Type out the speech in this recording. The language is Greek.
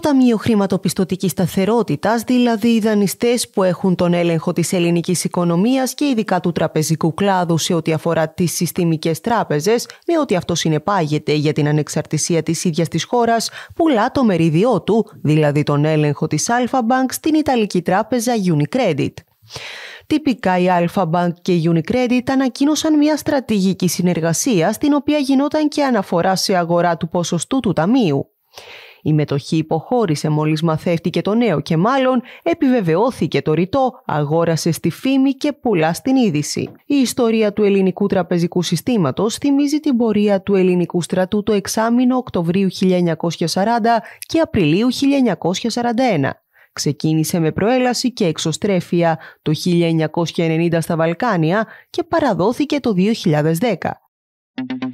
Ταμείο Χρηματοπιστωτικής Σταθερότητας, δηλαδή οι δανειστές που έχουν τον έλεγχο της ελληνικής οικονομίας και ειδικά του τραπεζικού κλάδου σε ό,τι αφορά τις συστημικές τράπεζες, με ό,τι αυτό συνεπάγεται για την ανεξαρτησία της ίδιας της χώρας, πουλά το μερίδιό του, δηλαδή τον έλεγχο της Αλφα Bank στην Ιταλική τράπεζα Unicredit. Τυπικά η Alpha Bank και η Unicredit ανακοίνωσαν μια στρατηγική συνεργασία στην οποία γινόταν και αναφορά σε αγορά του ποσοστού του ταμείου. Η μετοχή υποχώρησε μόλις μαθεύτηκε το νέο και μάλλον επιβεβαιώθηκε το ρητό, αγόρασε στη φήμη και πουλά στην είδηση. Η ιστορία του ελληνικού τραπεζικού συστήματος θυμίζει την πορεία του ελληνικού στρατού το εξάμεινο Οκτωβρίου 1940 και Απριλίου 1941. Ξεκίνησε με προέλαση και εξωστρέφεια το 1990 στα Βαλκάνια και παραδόθηκε το 2010.